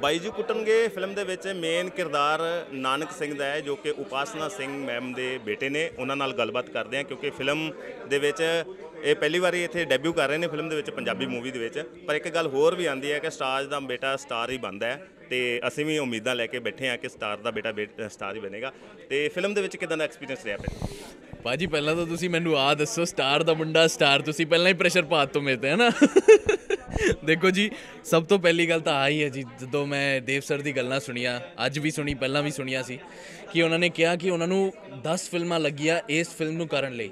ਬਾਈ ਜੀ ਕੁੱਟਣਗੇ ਫਿਲਮ ਦੇ ਵਿੱਚ ਮੇਨ ਕਿਰਦਾਰ ਨਾਨਕ ਸਿੰਘ ਦਾ ਹੈ ਜੋ ਕਿ ਉਪਾਸਨਾ ਸਿੰਘ ਮੈਮ ਦੇ ਬੇਟੇ ਨੇ ਉਹਨਾਂ ਨਾਲ ਗੱਲਬਾਤ ਕਰਦੇ ਆ ਕਿਉਂਕਿ ਫਿਲਮ ਦੇ ਵਿੱਚ ਇਹ ਪਹਿਲੀ ਵਾਰੀ ਇੱਥੇ ਡੈਬਿਊ ਕਰ ਰਹੇ ਨੇ ਫਿਲਮ ਦੇ ਵਿੱਚ ਪੰਜਾਬੀ ਮੂਵੀ ਦੇ ਵਿੱਚ ਪਰ ਇੱਕ ਗੱਲ ਹੋਰ ਵੀ ਆਂਦੀ ਹੈ ਕਿ ਸਟਾਰ ਦਾ ਬੇਟਾ ਸਟਾਰ ਹੀ ਬਣਦਾ ਹੈ ਤੇ ਅਸੀਂ ਵੀ ਉਮੀਦਾਂ ਲੈ ਕੇ ਬੈਠੇ ਆ ਕਿ ਸਟਾਰ ਦਾ ਬੇਟਾ ਸਟਾਰ ਹੀ ਬਣੇਗਾ ਤੇ ਫਿਲਮ ਦੇ ਵਿੱਚ ਕਿਦਾਂ ਦਾ ਐਕਸਪੀਰੀਅੰਸ ਰਿਹਾ ਫਿਰ ਬਾਜੀ ਪਹਿਲਾਂ ਤਾਂ ਤੁਸੀਂ ਮੈਨੂੰ ਆ ਦੱਸੋ ਸਟਾਰ ਦਾ ਮੁੰਡਾ ਸਟਾਰ ਤੁਸੀਂ ਪਹਿਲਾਂ ਹੀ ਪ੍ਰੈਸ਼ਰ ਪਾਤ ਤੋਂ ਮਿਲਦੇ ਹੈ ਨਾ ਦੇਖੋ ਜੀ ਸਭ ਤੋਂ ਪਹਿਲੀ ਗੱਲ ਤਾਂ ਆਹੀ ਹੈ ਜੀ ਜਦੋਂ ਮੈਂ ਦੇਵ ਸਰ ਦੀ ਗੱਲਾਂ ਸੁਣੀਆਂ ਅੱਜ ਵੀ ਸੁਣੀ ਪਹਿਲਾਂ ਵੀ ਸੁਣੀਆਂ ਸੀ ਕਿ ਉਹਨਾਂ ਨੇ ਕਿਹਾ ਕਿ ਉਹਨਾਂ ਨੂੰ 10 ਫਿਲਮਾਂ ਲੱਗੀਆਂ ਇਸ ਫਿਲਮ ਨੂੰ ਕਰਨ ਲਈ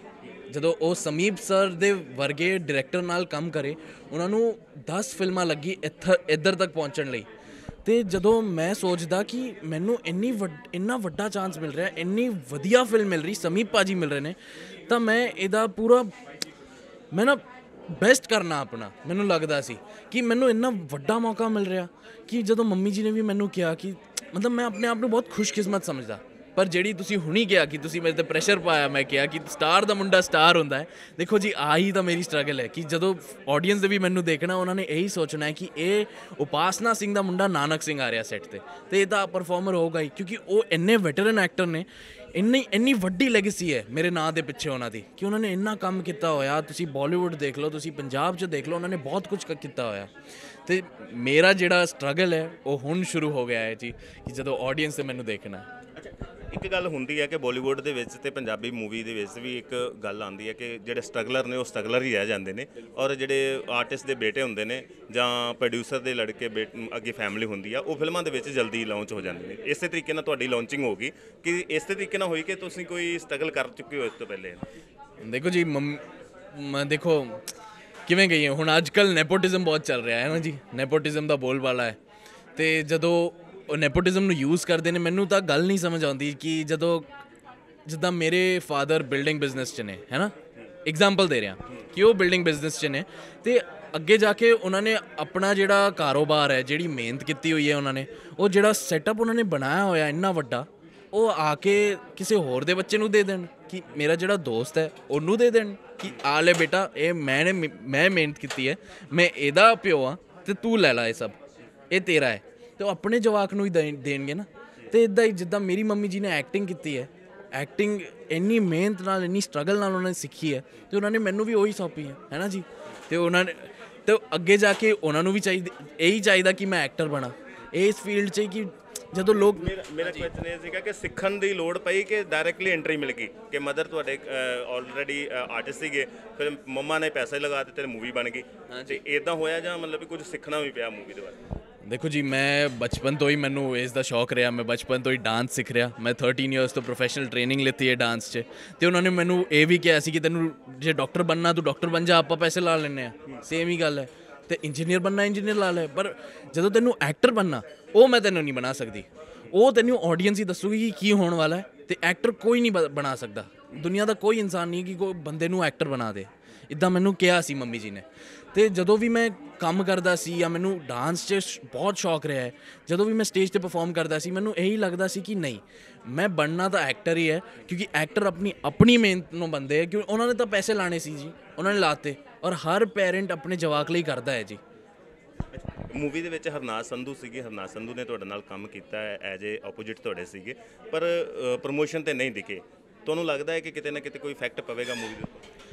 ਜਦੋਂ ਉਹ ਸਮੀਪ ਸਰ ਦੇ ਵਰਗੇ ਡਾਇਰੈਕਟਰ ਨਾਲ ਕੰਮ ਕਰੇ ਉਹਨਾਂ ਨੂੰ 10 ਫਿਲਮਾਂ ਲੱਗੀ ਇੱਧਰ ਤੱਕ ਪਹੁੰਚਣ ਲਈ ਤੇ ਜਦੋਂ ਮੈਂ ਸੋਚਦਾ ਕਿ ਮੈਨੂੰ ਇੰਨੀ ਇੰਨਾ ਵੱਡਾ ਚਾਂਸ ਮਿਲ ਰਿਹਾ ਇੰਨੀ ਵਧੀਆ ਫਿਲਮ ਮਿਲ ਰਹੀ ਸਮੀਪ ਪਾਜੀ ਮਿਲ ਰਹੇ ਨੇ ਤਾਂ ਮੈਂ ਇਹਦਾ ਪੂਰਾ ਮੈਂ ਨਾ ਬੈਸਟ ਕਰਨਾ ਆਪਣਾ ਮੈਨੂੰ ਲੱਗਦਾ ਸੀ ਕਿ ਮੈਨੂੰ ਇੰਨਾ ਵੱਡਾ ਮੌਕਾ ਮਿਲ ਰਿਹਾ ਕਿ ਜਦੋਂ ਮੰਮੀ ਜੀ ਨੇ ਵੀ ਮੈਨੂੰ ਕਿਹਾ ਕਿ ਮਤਲਬ ਮੈਂ ਆਪਣੇ ਆਪ ਨੂੰ ਬਹੁਤ ਖੁਸ਼ਕਿਸਮਤ ਸਮਝਦਾ ਪਰ ਜਿਹੜੀ ਤੁਸੀਂ ਹੁਣੀ ਕਿਹਾ ਕਿ ਤੁਸੀਂ ਮੇਰੇ ਤੇ ਪ੍ਰੈਸ਼ਰ ਪਾਇਆ ਮੈਂ ਕਿਹਾ ਕਿ ਸਟਾਰ ਦਾ ਮੁੰਡਾ ਸਟਾਰ ਹੁੰਦਾ ਹੈ ਦੇਖੋ ਜੀ ਆਹੀ ਤਾਂ ਮੇਰੀ ਸਟਰਗਲ ਹੈ ਕਿ ਜਦੋਂ ਆਡੀਅנס ਦੇ ਵੀ ਮੈਨੂੰ ਦੇਖਣਾ ਉਹਨਾਂ ਨੇ ਇਹੀ ਸੋਚਣਾ ਹੈ ਕਿ ਇਹ ਉਪਾਸਨਾ ਸਿੰਘ ਦਾ ਮੁੰਡਾ ਨਾਨਕ ਸਿੰਘ ਆ ਰਿਹਾ ਸੈੱਟ ਤੇ ਤੇ ਇਹਦਾ ਪਰਫਾਰਮਰ ਹੋਊਗਾ ਹੀ ਕਿਉਂਕਿ ਉਹ ਇੰਨੇ ਵੈਟਰਨ ਐਕਟਰ ਨੇ ਇੰਨੀ ਇੰਨੀ ਵੱਡੀ ਲੈਗੇਸੀ ਹੈ ਮੇਰੇ ਨਾਂ ਦੇ ਪਿੱਛੇ ਉਹਨਾਂ ਦੀ ਕਿ ਉਹਨਾਂ ਨੇ ਇੰਨਾ ਕੰਮ ਕੀਤਾ ਹੋਇਆ ਤੁਸੀਂ ਬਾਲੀਵੁੱਡ ਦੇਖ ਲਓ ਤੁਸੀਂ ਪੰਜਾਬ 'ਚ ਦੇਖ ਲਓ ਉਹਨਾਂ ਨੇ ਬਹੁਤ ਕੁਝ ਕੀਤਾ ਹੋਇਆ ਤੇ ਮੇਰਾ ਜਿਹੜਾ ਸਟਰਗਲ ਹੈ ਉਹ ਹੁਣ ਸ਼ੁਰੂ ਹੋ ਗਿਆ ਹੈ ਜੀ ਕਿ ਜਦੋਂ ਆਡੀਅנס ਨੇ ਮੈਨੂੰ ਦੇਖਣਾ ਹੈ ਇੱਕ ਗੱਲ ਹੁੰਦੀ ਹੈ ਕਿ ਬਾਲੀਵੁੱਡ ਦੇ ਵਿੱਚ ਤੇ ਪੰਜਾਬੀ ਮੂਵੀ ਦੇ ਵਿੱਚ ਵੀ ਇੱਕ ਗੱਲ ਆਉਂਦੀ ਹੈ ਕਿ ਜਿਹੜੇ ਸਟਰਗਲਰ ਨੇ ਉਹ ਸਟਰਗਲਰ ਹੀ ਰਹਿ ਜਾਂਦੇ ਨੇ ਔਰ ਜਿਹੜੇ ਆਰਟਿਸਟ ਦੇ ਬੇਟੇ ਹੁੰਦੇ ਨੇ ਜਾਂ ਪ੍ਰੋਡਿਊਸਰ ਦੇ ਲੜਕੇ ਅੱਗੇ ਫੈਮਿਲੀ ਹੁੰਦੀ ਆ ਉਹ ਫਿਲਮਾਂ ਦੇ ਵਿੱਚ ਜਲਦੀ ਲਾਂਚ ਹੋ ਜਾਂਦੇ ਨੇ ਇਸੇ ਤਰੀਕੇ ਨਾਲ ਤੁਹਾਡੀ ਲਾਂਚਿੰਗ ਹੋ ਗਈ ਕਿ ਇਸੇ ਤਰੀਕੇ ਨਾਲ ਹੋਈ ਕਿ ਤੁਸੀਂ ਕੋਈ ਸਟਰਗਲ ਕਰ ਚੁੱਕੇ ਹੋ ਇਸ ਤੋਂ ਪਹਿਲੇ ਦੇਖੋ ਜੀ ਮੈਂ ਦੇਖੋ ਕਿਵੇਂ ਗਈ ਹੁਣ ਅੱਜ ਕੱਲ ਨੈਪੋਟਿਜ਼ਮ ਬਹੁਤ ਚੱਲ ਰਿਹਾ ਹੈ ਨਾ ਜੀ ਨੈਪੋਟਿਜ਼ਮ ਦਾ ਬੋਲਬਾਲਾ ਹੈ ਤੇ ਜਦੋਂ ਉਹ ਨੈਪੋਟਿਜ਼ਮ ਨੂੰ ਯੂਜ਼ ਕਰਦੇ ਨੇ ਮੈਨੂੰ ਤਾਂ ਗੱਲ ਨਹੀਂ ਸਮਝ ਆਉਂਦੀ ਕਿ ਜਦੋਂ ਜਿੱਦਾਂ ਮੇਰੇ ਫਾਦਰ ਬਿਲਡਿੰਗ ਬਿਜ਼ਨਸ 'ਚ ਨੇ ਹੈਨਾ ਐਗਜ਼ਾਮਪਲ ਦੇ ਰਿਹਾ ਕਿ ਉਹ ਬਿਲਡਿੰਗ ਬਿਜ਼ਨਸ 'ਚ ਨੇ ਤੇ ਅੱਗੇ ਜਾ ਕੇ ਉਹਨਾਂ ਨੇ ਆਪਣਾ ਜਿਹੜਾ ਕਾਰੋਬਾਰ ਹੈ ਜਿਹੜੀ ਮਿਹਨਤ ਕੀਤੀ ਹੋਈ ਹੈ ਉਹਨਾਂ ਨੇ ਉਹ ਜਿਹੜਾ ਸੈਟਅਪ ਉਹਨਾਂ ਨੇ ਬਣਾਇਆ ਹੋਇਆ ਇੰਨਾ ਵੱਡਾ ਉਹ ਆ ਕੇ ਕਿਸੇ ਹੋਰ ਦੇ ਬੱਚੇ ਨੂੰ ਦੇ ਦੇਣ ਕਿ ਮੇਰਾ ਜਿਹੜਾ ਦੋਸਤ ਹੈ ਉਹਨੂੰ ਦੇ ਦੇਣ ਕਿ ਆ ਲੈ ਬੇਟਾ ਇਹ ਮੈਂ ਮੈਂ ਮਿਹਨਤ ਕੀਤੀ ਹੈ ਮੈਂ ਇਹਦਾ ਪਿਓ ਆ ਤੇ ਤੂੰ ਲੈ ਲੈ ਇਹ ਸਭ ਇਹ ਤੇਰਾ ਹੈ ਤੇ ਉਹ ਆਪਣੇ ਜਵਾਕ ਨੂੰ ਹੀ ਦੇਣਗੇ ਨਾ ਤੇ ਇਦਾਂ ਹੀ ਜਿੱਦਾਂ ਮੇਰੀ ਮੰਮੀ ਜੀ ਨੇ ਐਕਟਿੰਗ ਕੀਤੀ ਹੈ ਐਕਟਿੰਗ ਇੰਨੀ ਮਿਹਨਤ ਨਾਲ ਇੰਨੀ ਸਟਰਗਲ ਨਾਲ ਉਹਨਾਂ ਨੇ ਸਿੱਖੀ ਹੈ ਤੇ ਉਹਨਾਂ ਨੇ ਮੈਨੂੰ ਵੀ ਉਹੀ ਸੌਪੀ ਹੈ ਹੈਨਾ ਜੀ ਤੇ ਉਹਨਾਂ ਨੇ ਤੇ ਅੱਗੇ ਜਾ ਕੇ ਉਹਨਾਂ ਨੂੰ ਵੀ ਚਾਹੀਦਾ ਇਹੀ ਚਾਹੀਦਾ ਕਿ ਮੈਂ ਐਕਟਰ ਬਣਾ ਇਸ ਫੀਲਡ 'ਚ ਕਿ ਜਦੋਂ ਲੋਕ ਮੇਰਾ ਕੁਐਸਚਨ ਇਹ ਸੀਗਾ ਕਿ ਸਿੱਖਣ ਦੀ ਲੋੜ ਪਈ ਕਿ ਡਾਇਰੈਕਟਲੀ ਐਂਟਰੀ ਮਿਲ ਗਈ ਕਿ ਮਦਰ ਤੁਹਾਡੇ ਆਲਰੇਡੀ ਆਰਟਿਸਟ ਸੀਗੇ ਫਿਰ ਮੰਮਾ ਨੇ ਪੈਸੇ ਲਗਾ ਦਿੱਤੇ ਤੇ ਮੂਵੀ ਬਣ ਗਈ ਤੇ ਇਦਾਂ ਹੋਇਆ ਜਾਂ ਮਤਲਬ ਕੁਝ ਸਿੱਖਣਾ ਵੀ ਪਿਆ ਮੂਵੀ ਦੇ ਬਾਰੇ ਦੇਖੋ ਜੀ ਮੈਂ ਬਚਪਨ ਤੋਂ ਹੀ ਮੈਨੂੰ ਇਸ ਦਾ ਸ਼ੌਕ ਰਿਹਾ ਮੈਂ ਬਚਪਨ ਤੋਂ ਹੀ ਡਾਂਸ ਸਿੱਖ ਰਿਹਾ ਮੈਂ 13 ਇਅਰਸ ਤੋਂ ਪ੍ਰੋਫੈਸ਼ਨਲ ਟ੍ਰੇਨਿੰਗ ਲਈ ਹੈ ਡਾਂਸ 'ਚ ਤੇ ਉਹਨਾਂ ਨੇ ਮੈਨੂੰ ਇਹ ਵੀ ਕਿਹਾ ਸੀ ਕਿ ਤੈਨੂੰ ਜੇ ਡਾਕਟਰ ਬੰਨਣਾ ਤੂੰ ਡਾਕਟਰ ਬਣ ਜਾ ਆਪਾਂ ਪੈਸੇ ਲਾ ਲੈਣੇ ਆ ਸੇਮ ਹੀ ਗੱਲ ਹੈ ਤੇ ਇੰਜੀਨੀਅਰ ਬੰਨਣਾ ਇੰਜੀਨੀਅਰ ਲਾ ਲੈ ਪਰ ਜਦੋਂ ਤੈਨੂੰ ਐਕਟਰ ਬੰਨਣਾ ਉਹ ਮੈਂ ਤੈਨੂੰ ਨਹੀਂ ਬਣਾ ਸਕਦੀ ਉਹ ਤੈਨੂੰ ਆਡੀਅנס ਹੀ ਦੱਸੂਗੀ ਕਿ ਕੀ ਹੋਣ ਵਾਲਾ ਹੈ ਤੇ ਐਕਟਰ ਕੋਈ ਨਹੀਂ ਬਣਾ ਸਕਦਾ ਦੁਨੀਆ ਦਾ ਕੋਈ ਇਨਸਾਨ ਨਹੀਂ ਕਿ ਕੋਈ ਬੰਦੇ ਨੂੰ ਐਕਟਰ ਬਣਾ ਦੇ ਇਦਾਂ ਮੈਨੂੰ ਕਿਹਾ ਸੀ ਮੰਮੀ ਜੀ ਨੇ ਤੇ ਜਦੋਂ ਵੀ ਮੈਂ ਕੰਮ ਕਰਦਾ ਸੀ ਜਾਂ ਮੈਨੂੰ ਡਾਂਸ 'ਚ ਬਹੁਤ ਸ਼ੌਕ ਰਿਹਾ ਹੈ ਜਦੋਂ ਵੀ ਮੈਂ ਸਟੇਜ ਤੇ ਪਰਫਾਰਮ ਕਰਦਾ ਸੀ ਮੈਨੂੰ ਇਹੀ ਲੱਗਦਾ ਸੀ ਕਿ ਨਹੀਂ ਮੈਂ ਬਣਨਾ ਤਾਂ ਐਕਟਰ ਹੀ ਹੈ ਕਿਉਂਕਿ ਐਕਟਰ ਆਪਣੀ ਆਪਣੀ ਮਿਹਨਤ ਨੂੰ ਬੰਦੇ ਹੈ ਕਿਉਂਕਿ ਉਹਨਾਂ ਨੇ ਤਾਂ ਪੈਸੇ ਲਾਣੇ ਸੀ ਜੀ ਉਹਨਾਂ ਨੇ ਲਾਤੇ ਔਰ ਹਰ ਪੇਰੈਂਟ ਆਪਣੇ ਜਵਾਕ ਲਈ ਕਰਦਾ ਹੈ ਜੀ ਮੂਵੀ ਦੇ ਵਿੱਚ ਹਰਨਾਸ ਸੰਧੂ ਸੀਗੇ ਹਰਨਾਸ ਸੰਧੂ ਨੇ ਤੁਹਾਡੇ ਨਾਲ ਕੰਮ ਕੀਤਾ ਹੈ ਐਜ ਏ ਆਪੋਜੀਟ ਤੁਹਾਡੇ ਸੀਗੇ ਪਰ ਪ੍ਰੋਮੋਸ਼ਨ ਤੇ ਨਹੀਂ ਦਿਖੇ ਤੁਹਾਨੂੰ ਲੱਗਦਾ ਹੈ ਕਿ ਕਿਤੇ ਨਾ ਕਿਤੇ ਕੋਈ ਇਫੈਕਟ ਪਵੇਗਾ ਮੂਵੀ ਦੇ ਉੱਪਰ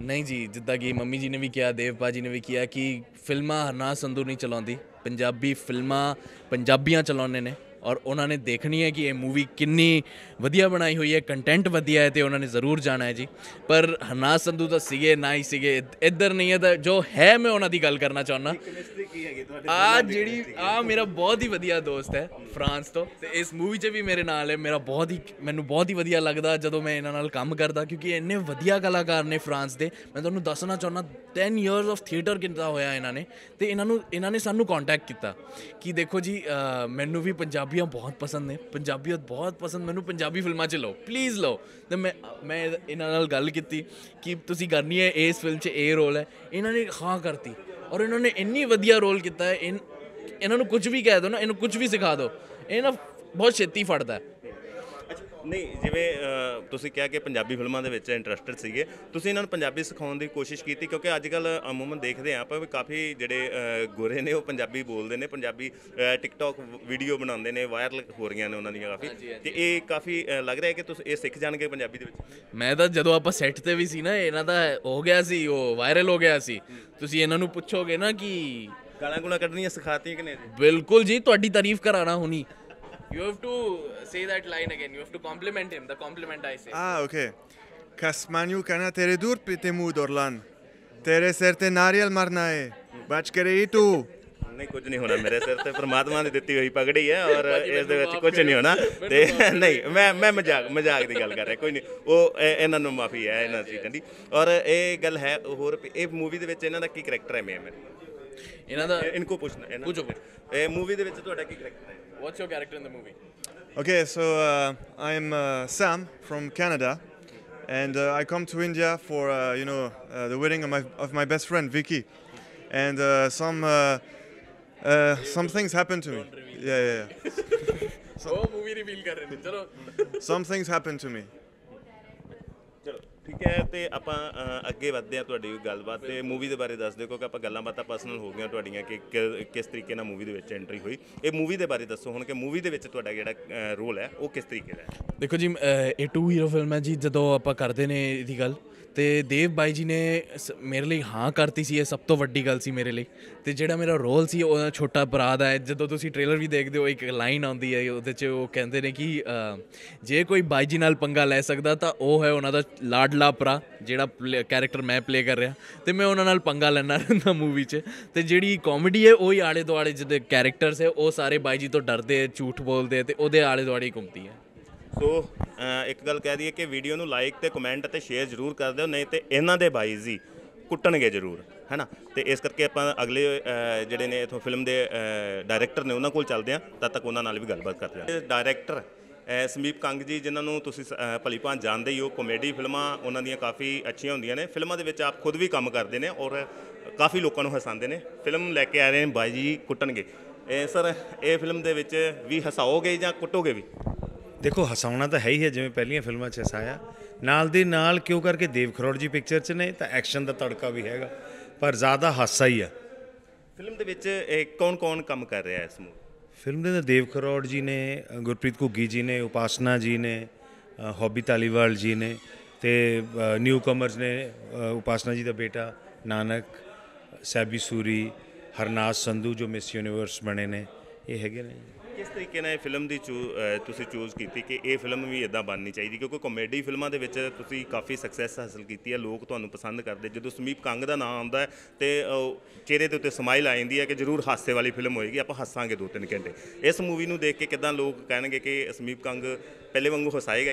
ਨਹੀਂ ਜੀ ਜਿੱਦਾਂ ਕਿ ਮੰਮੀ ਜੀ ਨੇ ਵੀ ਕਿਹਾ ਦੇਵ ਪਾਜੀ ਨੇ ਵੀ ਕਿਹਾ ਕਿ ਫਿਲਮਾਂ ਹਰਨਾ ਸੰਧੂ ਨਹੀਂ ਚਲਾਉਂਦੀ ਪੰਜਾਬੀ ਫਿਲਮਾਂ ਪੰਜਾਬੀਆਂ ਚਲਾਉਣੇ ਨੇ ਔਰ ਉਹਨਾਂ ਨੇ ਦੇਖਣੀ ਹੈ ਕਿ ਇਹ ਮੂਵੀ ਕਿੰਨੀ ਵਧੀਆ ਬਣਾਈ ਹੋਈ ਹੈ ਕੰਟੈਂਟ ਵਧੀਆ ਹੈ ਤੇ ਉਹਨਾਂ ਨੇ ਜ਼ਰੂਰ ਜਾਣਾ ਹੈ ਜੀ ਪਰ ਹਨਾ ਸੰਧੂ ਤਾਂ ਸੀਗੇ ਨਾ ਹੀ ਸੀਗੇ ਇੱਧਰ ਨਹੀਂ ਹੈ ਤਾਂ ਜੋ ਹੈ ਮੈਂ ਉਹਨਾਂ ਦੀ ਗੱਲ ਕਰਨਾ ਚਾਹੁੰਦਾ ਆ ਜਿਹੜੀ ਆ ਮੇਰਾ ਬਹੁਤ ਹੀ ਵਧੀਆ ਦੋਸਤ ਹੈ ਫਰਾਂਸ ਤੋਂ ਤੇ ਇਸ ਮੂਵੀ 'ਚ ਵੀ ਮੇਰੇ ਨਾਲ ਹੈ ਮੇਰਾ ਬਹੁਤ ਹੀ ਮੈਨੂੰ ਬਹੁਤ ਹੀ ਵਧੀਆ ਲੱਗਦਾ ਜਦੋਂ ਮੈਂ ਇਹਨਾਂ ਨਾਲ ਕੰਮ ਕਰਦਾ ਕਿਉਂਕਿ ਇੰਨੇ ਵਧੀਆ ਕਲਾਕਾਰ ਨੇ ਫਰਾਂਸ ਦੇ ਮੈਂ ਤੁਹਾਨੂੰ ਦੱਸਣਾ ਚਾਹੁੰਦਾ 10 ਇਅਰਸ ਆਫ ਥੀਏਟਰ ਕਿੰਦਾ ਹੋਇਆ ਇਹਨਾਂ ਨੇ ਤੇ ਇਹਨਾਂ ਨੂੰ ਇਹਨਾਂ ਨੇ ਸਾਨੂੰ ਕੰਟੈਕਟ ਕੀਤਾ ਕਿ ਦੇਖੋ ਜੀ ਮੈਨੂੰ ਵੀ ਪੰਜਾਬ ਪੰਜਾਬੀਆਂ ਬਹੁਤ ਪਸੰਦ ਨੇ ਪੰਜਾਬੀਅਤ ਬਹੁਤ ਪਸੰਦ ਮੈਨੂੰ ਪੰਜਾਬੀ ਫਿਲਮਾਂ ਚ ਲਓ ਪਲੀਜ਼ ਲਓ ਤੇ ਮੈਂ ਮੈਂ ਇਹਨਾਂ ਨਾਲ ਗੱਲ ਕੀਤੀ ਕਿ ਤੁਸੀਂ ਕਰਨੀ ਹੈ ਇਸ ਫਿਲਮ 'ਚ ਇਹ ਰੋਲ ਹੈ ਇਹਨਾਂ ਨੇ ਹਾਂ ਕਰਤੀ ਔਰ ਇਹਨਾਂ ਨੇ ਇੰਨੀ ਵਧੀਆ ਰੋਲ ਕੀਤਾ ਹੈ ਇਹਨਾਂ ਨੂੰ ਕੁਝ ਵੀ ਕਹਿ ਦਿਓ ਨਾ ਇਹਨੂੰ ਕੁਝ ਵੀ ਸਿਖਾ ਦਿਓ ਇਹ ਨਾ ਬਹੁਤ ਛੇਤੀ ਫੜਦਾ ਹੈ ਨਹੀਂ ਜਿਵੇਂ ਤੁਸੀਂ ਕਿਹਾ ਕਿ ਪੰਜਾਬੀ ਫਿਲਮਾਂ ਦੇ ਵਿੱਚ ਇੰਟਰਸਟਡ ਸੀਗੇ ਤੁਸੀਂ ਇਹਨਾਂ ਨੂੰ ਪੰਜਾਬੀ ਸਿਖਾਉਣ ਦੀ ਕੋਸ਼ਿਸ਼ ਕੀਤੀ ਕਿਉਂਕਿ ਅੱਜ ਕੱਲ ਅਮੂਮਨ ਦੇਖਦੇ ਆਪਾਂ ਵੀ ਕਾਫੀ ਜਿਹੜੇ ਗੋਰੇ ਨੇ ਉਹ ਪੰਜਾਬੀ ਬੋਲਦੇ ਨੇ ਪੰਜਾਬੀ ਟਿਕਟੌਕ ਵੀਡੀਓ ਬਣਾਉਂਦੇ ਨੇ ਵਾਇਰਲ ਹੋ ਰਹੀਆਂ ਨੇ ਉਹਨਾਂ ਦੀਆਂ ਕਾਫੀ ਤੇ ਇਹ ਕਾਫੀ ਲੱਗ ਹੈ ਕਿ ਤੁਸੀਂ ਇਹ ਸਿੱਖ ਜਾਣਗੇ ਪੰਜਾਬੀ ਦੇ ਵਿੱਚ ਮੈਂ ਤਾਂ ਜਦੋਂ ਆਪਾਂ ਸੈੱਟ ਤੇ ਵੀ ਸੀ ਨਾ ਇਹਨਾਂ ਦਾ ਹੋ ਗਿਆ ਸੀ ਉਹ ਵਾਇਰਲ ਹੋ ਗਿਆ ਸੀ ਤੁਸੀਂ ਇਹਨਾਂ ਨੂੰ ਪੁੱਛੋਗੇ ਨਾ ਕਿ ਗਾਲਾਂ ਗੁਲਾ ਕੱਢਣੀਆਂ ਸਿਖਾਤੀਆਂ ਕਿ ਨਹੀਂ ਬਿਲਕੁਲ ਜੀ ਤੁਹਾਡੀ ਤਾਰੀਫ ਕਰਾਣਾ ਹੁਣੀ You have to say that line again. You have to compliment him, the compliment I say. Ah, okay. Kasmanju kana tere dur pite mu dorlan. Tere serte nariyal marna hai. Bach kare ਰਹੀ ਤੂੰ ਨਹੀਂ ਕੁਝ ਨਹੀਂ ਹੋਣਾ ਮੇਰੇ ਸਿਰ ਤੇ ਪ੍ਰਮਾਤਮਾ ਨੇ ਦਿੱਤੀ ਹੋਈ ਪਗੜੀ ਹੈ ਔਰ ਇਸ ਦੇ ਵਿੱਚ ਕੁਝ ਨਹੀਂ ਹੋਣਾ ਤੇ ਨਹੀਂ ਮੈਂ ਮੈਂ ਮਜ਼ਾਕ ਮਜ਼ਾਕ ਦੀ ਗੱਲ ਕਰ ਰਿਹਾ ਕੋਈ ਨਹੀਂ ਉਹ ਇਹਨਾਂ ਨੂੰ ਮਾਫੀ ਹੈ ਇਹਨਾਂ ਚੀਜ਼ਾਂ ਦੀ ਔਰ ਇਹ ਗੱਲ ਹੈ ਹੋਰ ਇਹ ਮੂਵੀ ਦੇ ਵਿੱਚ ਇਹਨਾਂ ਦਾ ਕੀ ਕੈਰੈਕਟਰ ਹੈ ਮੇਰਾ ਇਹਨਾਂ ਦਾ ਇਨਕੋ ਪੁੱਛਣਾ ਹੈ ਪੁੱਛੋ ਇਹ ਮੂਵੀ ਦੇ ਵਿੱਚ ਤੁਹਾਡਾ ਕੀ ਕੈਰੈਕਟਰ ਹੈ what's your character in the movie Okay, so uh, I'm uh, Sam from Canada, and uh, I come to India for you know the wedding of my of my best friend Vicky, and some some things happened to me. Yeah, yeah. yeah. movie reveal kar Some things happened to me. ਠੀਕ ਹੈ ਤੇ ਆਪਾਂ ਅੱਗੇ ਵਧਦੇ ਆ ਤੁਹਾਡੀ ਗੱਲਬਾਤ ਤੇ ਮੂਵੀ ਦੇ ਬਾਰੇ ਦੱਸ ਦਿਓ ਕਿਉਂਕਿ ਆਪਾਂ ਗੱਲਾਂ ਬਾਤਾਂ ਪਰਸਨਲ ਹੋ ਗਈਆਂ ਤੁਹਾਡੀਆਂ ਕਿ ਕਿਸ ਤਰੀਕੇ ਨਾਲ ਮੂਵੀ ਦੇ ਵਿੱਚ ਐਂਟਰੀ ਹੋਈ ਇਹ ਮੂਵੀ ਦੇ ਬਾਰੇ ਦੱਸੋ ਹੁਣ ਕਿ ਮੂਵੀ ਦੇ ਵਿੱਚ ਤੁਹਾਡਾ ਜਿਹੜਾ ਰੋਲ ਹੈ ਉਹ ਕਿਸ ਤਰੀਕੇ ਦਾ ਹੈ ਦੇਖੋ ਜੀ ਇਹ ਟੂ ਹੀਰੋ ਫਿਲਮ ਹੈ ਜੀ ਜਦੋਂ ਆਪਾਂ ਕਰਦੇ ਨੇ ਇਹਦੀ ਗੱਲ ਤੇ ਦੇਵ ਬਾਈ ਜੀ ਨੇ ਮੇਰੇ ਲਈ ਹਾਂ ਕਰਤੀ ਸੀ ਇਹ ਸਭ ਤੋਂ ਵੱਡੀ ਗੱਲ ਸੀ ਮੇਰੇ ਲਈ ਤੇ ਜਿਹੜਾ ਮੇਰਾ ਰੋਲ ਸੀ ਉਹ ਛੋਟਾ ਭਰਾ ਦਾ ਹੈ ਜਦੋਂ ਤੁਸੀਂ ਟ੍ਰੇਲਰ ਵੀ ਦੇਖਦੇ ਹੋ ਇੱਕ ਲਾਈਨ ਆਉਂਦੀ ਹੈ ਉਹਦੇ 'ਚ ਉਹ ਕਹਿੰਦੇ ਨੇ ਕਿ ਜੇ ਕੋਈ ਬਾਈ ਜੀ ਨਾਲ ਪੰਗਾ ਲੈ ਸਕਦਾ ਤਾਂ ਉਹ ਹੈ ਉਹਨਾਂ ਦਾ ਲਾਡਲਾ ਭਰਾ ਜਿਹੜਾ ਕੈਰੈਕਟਰ ਮੈਂ ਪਲੇ ਕਰ ਰਿਹਾ ਤੇ ਮੈਂ ਉਹਨਾਂ ਨਾਲ ਪੰਗਾ ਲੈਣਾ ਰਹਿੰਦਾ ਮੂਵੀ 'ਚ ਤੇ ਜਿਹੜੀ ਕਾਮੇਡੀ ਹੈ ਉਹ ਹੀ ਆਲੇ ਦੁਆਲੇ ਜਿਹੜੇ ਕੈਰੈਕਟਰਸ ਹੈ ਉਹ ਸਾਰੇ ਬਾਈ ਜੀ ਤੋਂ ਡਰਦੇ ਝੂਠ ਬੋਲਦੇ ਤੇ ਉਹਦੇ ਆਲੇ ਦੁਆਲੇ ਘੁੰਮਦੀ ਹੈ ਸੋ ਇੱਕ ਗੱਲ ਕਹਿ ਦਈਏ ਕਿ ਵੀਡੀਓ ਨੂੰ ਲਾਈਕ ਤੇ ਕਮੈਂਟ ਤੇ ਸ਼ੇਅਰ ਜ਼ਰੂਰ ਕਰ ਦਿਓ ਨਹੀਂ ਤੇ ਇਹਨਾਂ ਦੇ ਬਾਈ ਜੀ ਕੁੱਟਣਗੇ ਜ਼ਰੂਰ ਹੈਨਾ ਤੇ ਇਸ ਕਰਕੇ ਆਪਾਂ ਅਗਲੇ ਜਿਹੜੇ ਨੇ ਇਥੋਂ ਫਿਲਮ ਦੇ ਡਾਇਰੈਕਟਰ ਨੇ ਉਹਨਾਂ ਕੋਲ ਚੱਲਦੇ ਆ ਤਦ ਤੱਕ ਉਹਨਾਂ ਨਾਲ ਵੀ ਗੱਲਬਾਤ ਕਰਦੇ ਆ ਡਾਇਰੈਕਟਰ ਸਮੀਪ ਕੰਗ ਜੀ ਜਿਨ੍ਹਾਂ ਨੂੰ ਤੁਸੀਂ ਭਲੀ ਭਾਂ ਜਾਣਦੇ ਹੀ ਹੋ ਕਾਮੇਡੀ ਫਿਲਮਾਂ ਉਹਨਾਂ ਦੀਆਂ ਕਾਫੀ ਅੱਛੀਆਂ ਹੁੰਦੀਆਂ ਨੇ ਫਿਲਮਾਂ ਦੇ ਵਿੱਚ ਆਪ ਖੁਦ ਵੀ ਕੰਮ ਕਰਦੇ ਨੇ ਔਰ ਕਾਫੀ ਲੋਕਾਂ ਨੂੰ ਹਸਾਉਂਦੇ ਨੇ ਫਿਲਮ ਲੈ ਕੇ ਆ ਰਹੇ ਨੇ ਬਾਈ ਜੀ ਕੁੱਟਣਗੇ ਸਰ ਇਹ ਫਿਲਮ ਦੇ ਵਿੱਚ ਵੀ ਹਸਾਓਗੇ ਜਾਂ ਕੁੱਟੋਗੇ ਵੀ ਦੇਖੋ ਹਸਾਉਣਾ ਤਾਂ ਹੈ ਹੀ ਹੈ ਜਿਵੇਂ ਪਹਿਲੀਆਂ ਫਿਲਮਾਂ 'ਚ ਹਸਾਇਆ ਨਾਲ ਦੀ ਨਾਲ ਕਿਉਂ ਕਰਕੇ ਦੇਵ ਖਰੋੜ ਜੀ ਪਿਕਚਰ 'ਚ ਨੇ ਤਾਂ ਐਕਸ਼ਨ ਦਾ ਤੜਕਾ ਵੀ ਹੈਗਾ ਪਰ ਜ਼ਿਆਦਾ ਹਾਸਾ ਹੀ ਆ ਫਿਲਮ ਦੇ ਵਿੱਚ ਕੌਣ-ਕੌਣ ਕੰਮ ਕਰ ਰਿਹਾ ਇਸ ਮੂਵੀ ਫਿਲਮ ਦੇ ਅੰਦਰ ਦੇਵ ਖਰੋੜ ਜੀ ਨੇ ਗੁਰਪ੍ਰੀਤ ਘੁੱਗੀ ਜੀ ਨੇ ਉਪਾਸਨਾ ਜੀ ਨੇ ਹੌਬੀ ਤਾਲੀਵਾਲ ਜੀ ਨੇ ਤੇ ਨਿਊ ਕਮਰਸ ਨੇ ਉਪਾਸਨਾ ਜੀ ਦਾ ਬੇਟਾ ਨਾਨਕ ਸੈਬੀ ਸੂਰੀ ਹਰਨਾਸ ਸੰਧੂ ਜੋ ਮਿਸ ਯੂਨੀਵਰਸ ਬਣੇ ਨੇ ਇਹ ਹੈਗੇ ਨੇ ਕਿਸ ਤਰੀਕੇ ਨਾਲ ਇਹ ਫਿਲਮ ਦੀ ਤੁਸੀਂ ਚੂਜ਼ ਕੀਤੀ ਕਿ ਇਹ ਫਿਲਮ ਵੀ ਇਦਾਂ ਬਣਨੀ ਚਾਹੀਦੀ ਕਿਉਂਕਿ ਕਾਮੇਡੀ ਫਿਲਮਾਂ ਦੇ ਵਿੱਚ ਤੁਸੀਂ ਕਾਫੀ ਸਕਸੈਸ ਹਾਸਲ ਕੀਤੀ ਹੈ ਲੋਕ ਤੁਹਾਨੂੰ ਪਸੰਦ ਕਰਦੇ ਜਦੋਂ ਸਮੀਪ ਕੰਗ ਦਾ ਨਾਮ ਆਉਂਦਾ ਤੇ ਚਿਹਰੇ ਦੇ ਉੱਤੇ ਸਮਾਈਲ ਆ ਜਾਂਦੀ ਹੈ ਕਿ ਜ਼ਰੂਰ ਹਾਸੇ ਵਾਲੀ ਫਿਲਮ ਹੋਏਗੀ ਆਪਾਂ ਹੱਸਾਂਗੇ ਦੋ ਤਿੰਨ ਘੰਟੇ ਇਸ ਮੂਵੀ ਨੂੰ ਦੇਖ ਕੇ ਕਿਦਾਂ ਲੋਕ ਕਹਿਣਗੇ ਕਿ ਸਮੀਪ ਕੰਗ ਪਹਿਲੇ ਵਾਂਗੂ ਹਸਾਏਗਾ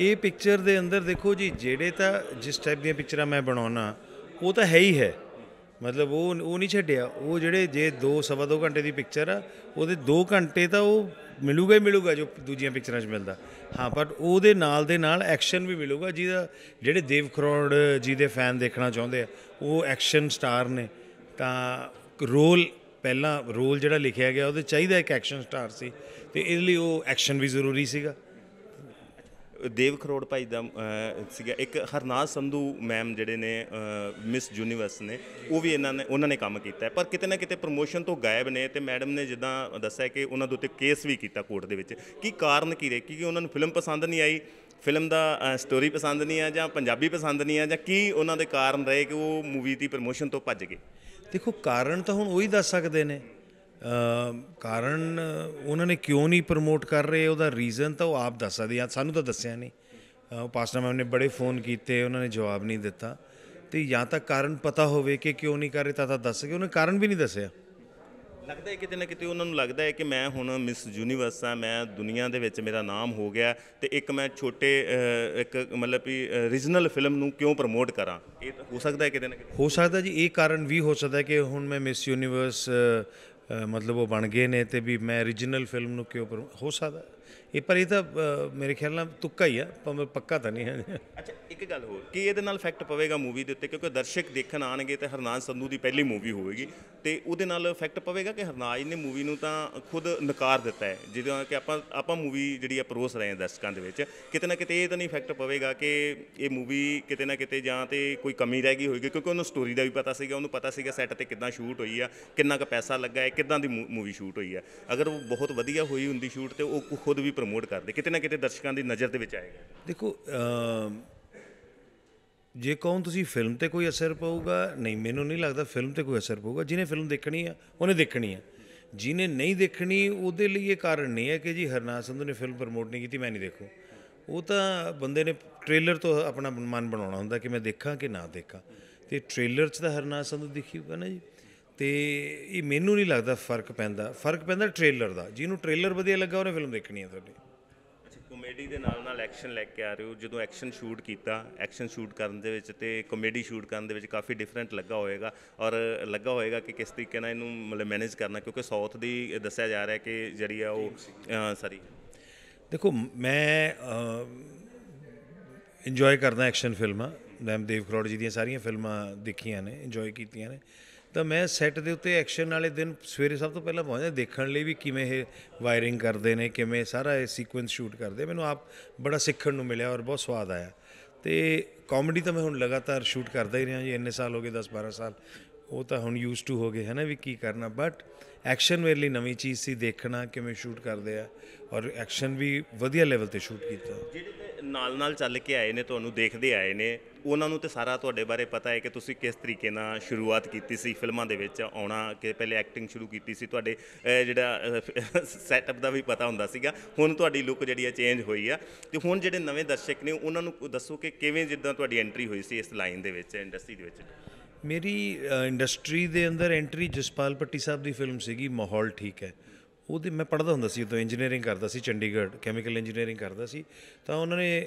ਇਹ ਪਿਕਚਰ ਦੇ ਅੰਦਰ ਦੇਖੋ ਜੀ ਜਿਹੜੇ ਤਾਂ ਜਿਸ ਟਾਈਪ ਦੀਆਂ ਪਿਕਚਰਾਂ ਮੈਂ ਬਣਾਉਣਾ ਉਹ ਤਾਂ ਹੈ ਹੀ ਹੈ ਮਤਲਬ ਉਹ ਉਹ ਨਹੀਂ ਛੱਡਿਆ ਉਹ ਜਿਹੜੇ ਜੇ 2 ਸਵਾ 2 ਘੰਟੇ ਦੀ ਪਿਕਚਰ ਆ ਉਹਦੇ 2 ਘੰਟੇ ਤਾਂ ਉਹ ਮਿਲੂਗਾ ਹੀ ਮਿਲੂਗਾ ਜੋ ਦੂਜੀਆਂ ਪਿਕਚਰਾਂ 'ਚ ਮਿਲਦਾ ਹਾਂ ਬਟ ਉਹਦੇ ਨਾਲ ਦੇ ਨਾਲ ਐਕਸ਼ਨ ਵੀ ਮਿਲੂਗਾ ਜਿਹਦਾ ਜਿਹੜੇ ਦੇਵ ਖਰੋੜ ਜੀ ਦੇ ਫੈਨ ਦੇਖਣਾ ਚਾਹੁੰਦੇ ਆ ਉਹ ਐਕਸ਼ਨ ਸਟਾਰ ਨੇ ਤਾਂ ਰੋਲ ਪਹਿਲਾਂ ਰੋਲ ਜਿਹੜਾ ਲਿਖਿਆ ਗਿਆ ਉਹਦੇ ਚਾਹੀਦਾ ਇੱਕ ਐਕਸ਼ਨ ਸਟਾਰ ਸੀ ਤੇ ਇਸ ਲਈ ਉਹ ਐਕਸ਼ਨ ਵੀ ਜ਼ਰੂਰੀ ਸੀਗਾ ਦੇਵ ਖਰੋੜ ਭਾਈ ਦਾ ਸੀਗਾ ਇੱਕ ਹਰਨਾਜ ਸੰਧੂ ਮੈਮ ਜਿਹੜੇ ਨੇ ਮਿਸ ਯੂਨੀਵਰਸ ਨੇ ਉਹ ਵੀ ਇਹਨਾਂ ਨੇ ਉਹਨਾਂ ਨੇ ਕੰਮ ਕੀਤਾ ਪਰ ਕਿਤੇ ਨਾ ਕਿਤੇ ਪ੍ਰੋਮੋਸ਼ਨ ਤੋਂ ਗਾਇਬ ਨੇ ਤੇ ਮੈਡਮ ਨੇ ਜਿੱਦਾਂ ਦੱਸਿਆ ਕਿ ਉਹਨਾਂ ਦੇ ਉੱਤੇ ਕੇਸ ਵੀ ਕੀਤਾ ਕੋਰਟ ਦੇ ਵਿੱਚ ਕੀ ਕਾਰਨ ਕੀ ਰਹੇ ਕਿਉਂਕਿ ਉਹਨਾਂ ਨੂੰ ਫਿਲਮ ਪਸੰਦ ਨਹੀਂ ਆਈ ਫਿਲਮ ਦਾ ਸਟੋਰੀ ਪਸੰਦ ਨਹੀਂ ਆ ਜਾਂ ਪੰਜਾਬੀ ਪਸੰਦ ਨਹੀਂ ਆ ਜਾਂ ਕੀ ਉਹਨਾਂ ਦੇ ਕਾਰਨ ਰਹੇ ਕਿ ਉਹ ਮੂਵੀ ਦੀ ਪ੍ਰੋਮੋਸ਼ਨ ਤੋਂ ਭੱਜ ਗਏ ਦੇਖੋ ਕਾਰਨ ਤਾਂ ਹੁਣ ਉਹੀ ਦੱਸ ਸਕਦੇ ਨੇ ਕਾਰਨ ਉਹਨਾਂ ਨੇ ਕਿਉਂ ਨਹੀਂ ਪ੍ਰਮੋਟ ਕਰ ਰਹੇ ਉਹਦਾ ਰੀਜ਼ਨ ਤਾਂ ਉਹ ਆਪ ਦੱਸ ਸਕਦੇ ਆ ਸਾਨੂੰ ਤਾਂ ਦੱਸਿਆ ਨਹੀਂ ਪਾਸਟਰ ਮੈਮ ਨੇ ਬੜੇ ਫੋਨ ਕੀਤੇ ਉਹਨਾਂ ਨੇ ਜਵਾਬ ਨਹੀਂ ਦਿੱਤਾ ਤੇ ਜਾਂ ਤਾਂ ਕਾਰਨ ਪਤਾ ਹੋਵੇ ਕਿ ਕਿਉਂ ਨਹੀਂ ਕਰ ਰਹੇ ਤਾਂ ਤਾਂ ਦੱਸ ਕੇ ਉਹਨੇ ਕਾਰਨ ਵੀ ਨਹੀਂ ਦੱਸਿਆ ਲੱਗਦਾ ਹੈ ਕਿਤੇ ਨਾ ਕਿਤੇ ਉਹਨਾਂ ਨੂੰ ਲੱਗਦਾ ਹੈ ਕਿ ਮੈਂ ਹੁਣ ਮਿਸ ਯੂਨੀਵਰਸ ਆ ਮੈਂ ਦੁਨੀਆ ਦੇ ਵਿੱਚ ਮੇਰਾ ਨਾਮ ਹੋ ਗਿਆ ਤੇ ਇੱਕ ਮੈਂ ਛੋਟੇ ਇੱਕ ਮਤਲਬ ਵੀ ਰੀਜਨਲ ਫਿਲਮ ਨੂੰ ਕਿਉਂ ਪ੍ਰਮੋਟ ਕਰਾਂ ਇਹ ਹੋ ਸਕਦਾ ਹੈ ਕਿਤੇ ਨਾ ਕਿਤੇ ਹੋ ਸਕਦਾ ਜੀ ਇਹ ਕਾਰਨ ਵੀ ਹੋ ਸਕਦਾ ਹੈ ਕਿ ਹੁਣ ਮੈਂ ਮਿਸ ਯੂਨੀਵਰਸ ਮਤਲਬ ਉਹ ਬਣ ਗਏ ਨੇ ਤੇ ਵੀ ਮੈਂ origignal ਫਿਲਮ ਨੂੰ ਕਿਉਂ ਹੋ ਸਕਦਾ ਇਹ ਪਰ ਇਹ ਤਾਂ ਮੇਰੇ ਖਿਆਲ ਨਾਲ ਤੁੱਕਾ ਹੀ ਆ ਪਰ ਪੱਕਾ ਤਾਂ ਨਹੀਂ ਹੈ ਅੱਛਾ ਇੱਕ ਗੱਲ ਹੋਰ ਕੀ ਇਹਦੇ ਨਾਲ ਇਫੈਕਟ ਪਵੇਗਾ ਮੂਵੀ ਦੇ ਉੱਤੇ ਕਿਉਂਕਿ ਦਰਸ਼ਕ ਦੇਖਣ ਆਣਗੇ ਤੇ ਹਰਨਾਜ ਸੰਧੂ ਦੀ ਪਹਿਲੀ ਮੂਵੀ ਹੋਵੇਗੀ ਤੇ ਉਹਦੇ ਨਾਲ ਇਫੈਕਟ ਪਵੇਗਾ ਕਿ ਹਰਨਾਜ ਨੇ ਮੂਵੀ ਨੂੰ ਤਾਂ ਖੁਦ ਨਕਾਰ ਦਿੱਤਾ ਹੈ ਜਿਵੇਂ ਕਿ ਆਪਾਂ ਆਪਾਂ ਮੂਵੀ ਜਿਹੜੀ ਆ ਪਰੋਸ ਰਹੇ ਹਾਂ ਦਰਸ਼ਕਾਂ ਦੇ ਵਿੱਚ ਕਿਤੇ ਨਾ ਕਿਤੇ ਇਹ ਤਾਂ ਨਹੀਂ ਇਫੈਕਟ ਪਵੇਗਾ ਕਿ ਇਹ ਮੂਵੀ ਕਿਤੇ ਨਾ ਕਿਤੇ ਜਾਂ ਤੇ ਕੋਈ ਕਮੀ ਰਹਿ ਗਈ ਹੋਵੇਗੀ ਕਿਉਂਕਿ ਉਹਨੂੰ ਸਟੋਰੀ ਦਾ ਵੀ ਪਤਾ ਸੀਗਾ ਉਹਨੂੰ ਪਤਾ ਸੀਗਾ ਸੈੱਟ ਤੇ ਕਿੱਦਾਂ ਸ਼ੂਟ ਹੋਈ ਆ ਕਿੰਨਾ ਕੁ ਪੈਸਾ ਲੱਗਾ ਹੈ ਕਿੱਦਾਂ ਦੀ ਮੂਵੀ ਸ਼ੂਟ ਹੋਈ ਆ ਅਗਰ ਉਹ ਬਹੁਤ ਵਧੀਆ ਹੋਈ ਹੁੰਦੀ ਸ਼ੂਟ ਤੇ ਉਹ ਖੁਦ ਵੀ ਪ੍ਰਮੋਟ ਕਰਦੇ ਕਿਤੇ ਨਾ ਕਿਤੇ ਦਰਸ਼ਕਾਂ ਦੀ ਨਜ਼ਰ ਦੇ ਵਿੱਚ ਆਏਗਾ ਦੇਖੋ ਜੇ ਕਹੋ ਤੁਸੀਂ ਫਿਲਮ ਤੇ ਕੋਈ ਅਸਰ ਪਾਊਗਾ ਨਹੀਂ ਮੈਨੂੰ ਨਹੀਂ ਲੱਗਦਾ ਫਿਲਮ ਤੇ ਕੋਈ ਅਸਰ ਪਾਊਗਾ ਜਿਹਨੇ ਫਿਲਮ ਦੇਖਣੀ ਆ ਉਹਨੇ ਦੇਖਣੀ ਆ ਜਿਹਨੇ ਨਹੀਂ ਦੇਖਣੀ ਉਹਦੇ ਲਈ ਇਹ ਕਾਰਨ ਨਹੀਂ ਹੈ ਕਿ ਜੀ ਹਰਨਾਥ ਸੰਧੂ ਨੇ ਫਿਲਮ ਪ੍ਰਮੋਟ ਨਹੀਂ ਕੀਤੀ ਮੈਂ ਨਹੀਂ ਦੇਖੂ ਉਹ ਤਾਂ ਬੰਦੇ ਨੇ ਟ੍ਰੇਲਰ ਤੋਂ ਆਪਣਾ ਮਨ ਬਣਾਉਣਾ ਹੁੰਦਾ ਕਿ ਮੈਂ ਦੇਖਾਂ ਕਿ ਨਾ ਦੇਖਾਂ ਤੇ ਟ੍ਰੇਲਰ 'ਚ ਤਾਂ ਹਰਨਾਥ ਸੰਧੂ ਹੋਗਾ ਨਾ ਜੀ ਤੇ ਇਹ ਮੈਨੂੰ ਨਹੀਂ ਲੱਗਦਾ ਫਰਕ ਪੈਂਦਾ ਫਰਕ ਪੈਂਦਾ ਟ੍ਰੇਲਰ ਦਾ ਜਿਹਨੂੰ ਟ੍ਰੇਲਰ ਵਧੀਆ ਲੱਗਾ ਉਹਨੇ ਫਿਲਮ ਦੇਖਣੀ ਹੈ ਤੁਹਾਡੀ ਕਮੇਡੀ ਦੇ ਨਾਲ ਨਾਲ ਐਕਸ਼ਨ ਲੈ ਕੇ ਆ ਰਹੇ ਹੋ ਜਦੋਂ ਐਕਸ਼ਨ ਸ਼ੂਟ ਕੀਤਾ ਐਕਸ਼ਨ ਸ਼ੂਟ ਕਰਨ ਦੇ ਵਿੱਚ ਤੇ ਕਮੇਡੀ ਸ਼ੂਟ ਕਰਨ ਦੇ ਵਿੱਚ ਕਾਫੀ ਡਿਫਰੈਂਟ ਲੱਗਾ ਹੋਏਗਾ ਔਰ ਲੱਗਾ ਹੋਏਗਾ ਕਿ ਕਿਸ ਤਰੀਕੇ ਨਾਲ ਇਹਨੂੰ ਮਤਲਬ ਮੈਨੇਜ ਕਰਨਾ ਕਿਉਂਕਿ ਸਾਊਥ ਦੀ ਦੱਸਿਆ ਜਾ ਰਿਹਾ ਕਿ ਜਿਹੜੀ ਆ ਉਹ ਸਾਰੀ ਦੇਖੋ ਮੈਂ ਇੰਜੋਏ ਕਰਦਾ ਐਕਸ਼ਨ ਫਿਲਮਾਂ ਨੈਮ ਦੇਵ ਖਰੋੜ ਜੀ ਦੀਆਂ ਸਾਰੀਆਂ ਫਿਲਮਾਂ ਦੇਖੀਆਂ ਨੇ ਇੰਜੋਏ ਕੀਤੀਆਂ ਨੇ ਤਾਂ ਮੈਂ ਸੈੱਟ ਦੇ ਉੱਤੇ ਐਕਸ਼ਨ ਵਾਲੇ ਦਿਨ ਸਵੇਰੇ ਸਭ ਤੋਂ ਪਹਿਲਾਂ ਪਹੁੰਚਦਾ ਦੇਖਣ ਲਈ ਵੀ ਕਿਵੇਂ ਇਹ ਵਾਇਰਿੰਗ ਕਰਦੇ ਨੇ ਕਿਵੇਂ ਸਾਰਾ ਇਹ ਸੀਕੁਐਂਸ ਸ਼ੂਟ ਕਰਦੇ ਮੈਨੂੰ ਆਪ ਬੜਾ ਸਿੱਖਣ ਨੂੰ ਮਿਲਿਆ ਔਰ ਬਹੁਤ ਸਵਾਦ ਆਇਆ ਤੇ ਕਾਮੇਡੀ ਤਾਂ ਮੈਂ ਹੁਣ ਲਗਾਤਾਰ ਸ਼ੂਟ ਕਰਦਾ ਹੀ ਰਿਹਾ ਜੀ ਇੰਨੇ ਸਾਲ ਹੋ ਗਏ 10 12 ਸਾਲ ਉਹ ਤਾਂ ਹੁਣ ਯੂਜ਼ ਟੂ ਹੋ ਗਏ ਹੈ ਨਾ ਵੀ ਕੀ ਕਰਨਾ ਬਟ ਐਕਸ਼ਨ ਮੇਰੇ ਲਈ ਨਵੀਂ ਚੀਜ਼ ਸੀ ਦੇਖਣਾ ਕਿਵੇਂ ਸ਼ੂਟ ਕਰਦੇ ਆ ਔਰ ਐਕਸ਼ਨ ਵੀ ਵਧੀਆ ਲੈਵਲ ਤੇ ਸ਼ੂਟ ਕੀਤਾ ਜਿਹੜੇ ਨਾਲ ਨਾਲ ਚੱਲ ਕੇ ਆਏ ਨੇ ਤੁਹਾਨੂੰ ਦੇਖਦੇ ਆਏ ਨੇ ਉਹਨਾਂ ਨੂੰ ਤੇ ਸਾਰਾ ਤੁਹਾਡੇ ਬਾਰੇ ਪਤਾ ਹੈ ਕਿ ਤੁਸੀਂ ਕਿਸ ਤਰੀਕੇ ਨਾਲ ਸ਼ੁਰੂਆਤ ਕੀਤੀ ਸੀ ਫਿਲਮਾਂ ਦੇ ਵਿੱਚ ਆਉਣਾ ਕਿ ਪਹਿਲੇ ਐਕਟਿੰਗ ਸ਼ੁਰੂ ਕੀਤੀ ਸੀ ਤੁਹਾਡੇ ਜਿਹੜਾ ਸੈਟਅਪ ਦਾ ਵੀ ਪਤਾ ਹੁੰਦਾ ਸੀਗਾ ਹੁਣ ਤੁਹਾਡੀ ਲੁੱਕ ਜਿਹੜੀ ਹੈ ਚੇਂਜ ਹੋਈ ਆ ਤੇ ਹੁਣ ਜਿਹੜੇ ਨਵੇਂ ਦਰਸ਼ਕ ਨੇ ਉਹਨਾਂ ਨੂੰ ਦੱਸੋ ਕਿ ਕਿਵੇਂ ਜਿੱਦਾਂ ਤੁਹਾਡੀ ਐਂਟਰੀ ਹੋਈ ਸੀ ਇਸ ਲਾਈਨ ਦੇ ਵਿੱਚ ਇੰਡਸਟਰੀ ਦੇ ਵਿੱਚ ਮੇਰੀ ਇੰਡਸਟਰੀ ਦੇ ਅੰਦਰ ਐਂਟਰੀ ਜਸਪਾਲ ਪੱਟੀ ਸਾਹਿਬ ਦੀ ਫਿਲਮ ਸੀਗੀ ਮਾਹੌਲ ਠੀਕ ਹੈ ਉਹਦੇ ਮੈਂ ਪੜਦਾ ਹੁੰਦਾ ਸੀ ਉਦੋਂ ਇੰਜੀਨੀਅਰਿੰਗ ਕਰਦਾ ਸੀ ਚੰਡੀਗੜ੍ਹ ਕੈਮੀਕਲ ਇੰਜੀਨੀਅਰਿੰਗ ਕਰਦਾ ਸੀ ਤਾਂ ਉਹਨਾਂ ਨੇ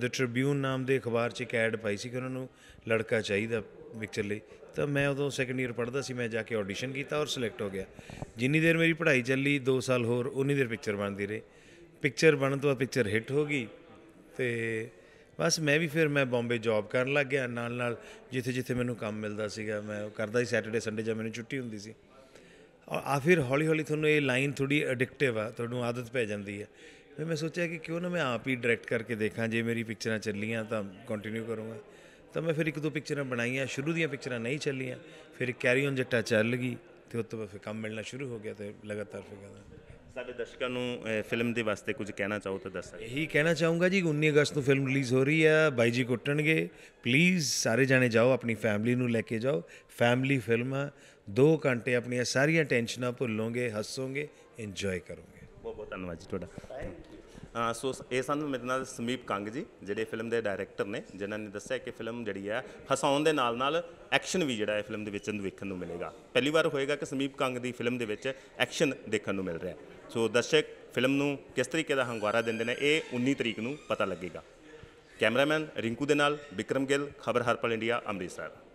ਦ ਟ੍ਰਿਬਿਊਨ ਨਾਮ ਦੇ ਅਖਬਾਰ 'ਚ ਇੱਕ ਐਡ ਪਾਈ ਸੀ ਕਿ ਉਹਨਾਂ ਨੂੰ ਲੜਕਾ ਚਾਹੀਦਾ ਪਿਕਚਰ ਲਈ ਤਾਂ ਮੈਂ ਉਦੋਂ ਸੈਕੰਡ ਇਅਰ ਪੜਦਾ ਸੀ ਮੈਂ ਜਾ ਕੇ ਆਡੀਸ਼ਨ ਕੀਤਾ ਔਰ ਸਿਲੈਕਟ ਹੋ ਗਿਆ ਜਿੰਨੀ ਦੇਰ ਮੇਰੀ ਪੜ੍ਹਾਈ ਚੱਲੀ 2 ਸਾਲ ਹੋਰ ਉਨੀ ਦੇਰ ਪਿਕਚਰ ਬਣਦੀ ਰਹੀ ਪਿਕਚਰ ਬਣਨ ਤੋਂ ਬਾਅਦ ਪਿਕਚਰ ਹਿੱਟ ਹੋ ਗਈ ਤੇ ਬਸ ਮੈਂ ਵੀ ਫਿਰ ਮੈਂ ਬੰਬੇ ਜੌਬ ਕਰਨ ਲੱਗ ਗਿਆ ਨਾਲ ਨਾਲ ਜਿੱਥੇ ਜਿੱਥੇ ਮੈਨੂੰ ਕੰਮ ਮਿਲਦਾ ਸੀਗਾ ਮੈਂ ਉਹ ਕਰਦਾ ਸੀ ਸੈਟਰਡੇ ਸੰਡੇ ਜਦ ਮੈਨੂੰ ਛੁੱਟੀ ਹੁੰਦੀ ਸੀ ਆ ਫਿਰ ਹੌਲੀ ਹੌਲੀ ਤੁਹਾਨੂੰ ਇਹ ਲਾਈਨ ਥੋੜੀ ਐਡਿਕਟਿਵ ਆ ਤੁਹਾਨੂੰ ਆਦਤ ਪੈ ਜਾਂਦੀ ਹੈ ਫਿਰ ਮੈਂ ਸੋਚਿਆ ਕਿ ਕਿਉਂ ਨਾ ਮੈਂ ਆਪ ਹੀ ਡਾਇਰੈਕਟ ਕਰਕੇ ਦੇਖਾਂ ਜੇ ਮੇਰੀ ਪਿਕਚਰਾਂ ਚੱਲੀਆਂ ਤਾਂ ਕੰਟੀਨਿਊ ਕਰੂੰਗਾ ਤਾਂ ਮੈਂ ਫਿਰ ਇੱਕ ਦੋ ਪਿਕਚਰਾਂ ਬਣਾਈਆਂ ਸ਼ੁਰੂ ਦੀਆਂ ਪਿਕਚਰਾਂ ਨਹੀਂ ਚੱਲੀਆਂ ਫਿਰ ਕੈਰੀ ਔਨ ਜੱਟਾ ਚੱਲ ਗਈ ਤੇ ਉਸ ਤੋਂ ਬਾਅਦ ਫਿਰ ਕੰਮ ਮਿਲਣਾ ਸ਼ੁਰੂ ਹੋ ਗਿਆ ਤੇ ਲਗਾਤਾਰ ਫਿਰ ਕਰਦਾ ਸਾਡੇ ਦਰਸ਼ਕਾਂ ਨੂੰ ਫਿਲਮ ਦੇ ਵਾਸਤੇ ਕੁਝ ਕਹਿਣਾ ਚਾਹੋ ਤਾਂ ਦੱਸ ਸਕਦੇ ਇਹੀ ਕਹਿਣਾ ਚਾਹੂੰਗਾ ਜੀ 19 ਅਗਸਤ ਨੂੰ ਫਿਲਮ ਰਿਲੀਜ਼ ਹੋ ਰਹੀ ਹੈ ਬਾਈ ਜੀ ਕੁੱਟਣਗੇ ਪਲੀਜ਼ ਸਾਰੇ ਜਾਣੇ ਜਾਓ ਆਪਣੀ ਫੈਮਿਲੀ ਨੂੰ ਲੈ ਕੇ ਜਾਓ ਫੈਮਿਲੀ ਫਿਲਮ ਹੈ 2 ਘੰਟੇ ਆਪਣੀਆਂ ਸਾਰੀਆਂ ਟੈਨਸ਼ਨਾਂ ਭੁੱਲੋਗੇ ਹੱਸੋਗੇ ਇੰਜੋਏ ਕਰੋਗੇ ਬਹੁਤ ਬਹੁਤ ਧੰਨਵਾਦ ਜੀ ਤੁਹਾਡਾ ਸੋ ਇਹ ਸਾਨੂੰ ਮੇਰੇ ਨਾਲ ਸਮੀਪ ਕੰਗ ਜੀ ਜਿਹੜੇ ਫਿਲਮ ਦੇ ਡਾਇਰੈਕਟਰ ਨੇ ਜਿਨ੍ਹਾਂ ਨੇ ਦੱਸਿਆ ਕਿ ਫਿਲਮ ਜਿਹੜੀ ਆ ਹਸਾਉਣ ਦੇ ਨਾਲ ਨਾਲ ਐਕਸ਼ਨ ਵੀ ਜਿਹੜਾ ਹੈ ਫਿਲਮ ਦੇ ਵਿੱਚ ਦੇਖਣ ਨੂੰ ਮਿਲੇਗਾ ਪਹਿਲੀ ਵਾਰ ਹੋਏਗਾ ਕਿ ਸਮੀਪ ਕੰਗ ਦੀ ਫਿਲਮ ਦੇ ਵਿੱਚ ਐਕਸ਼ਨ ਦੇਖਣ ਨੂੰ ਮਿਲ ਰਿਹਾ ਸੋ ਦਰਸ਼ਕ ਫਿਲਮ ਨੂੰ ਕਿਸ ਤਰੀਕੇ ਦਾ ਹੰਗਾਰਾ ਦਿੰਦੇ ਨੇ ਇਹ 19 ਤਰੀਕ ਨੂੰ ਪਤਾ ਲੱਗੇਗਾ ਕੈਮਰਾਮੈਨ ਰਿੰਕੂ ਦੇ ਨਾਲ ਵਿਕਰਮ ਗਿੱਲ ਖਬਰ ਹਰਪਲ ਇੰਡੀਆ ਅੰਮ੍ਰਿਤਸਰ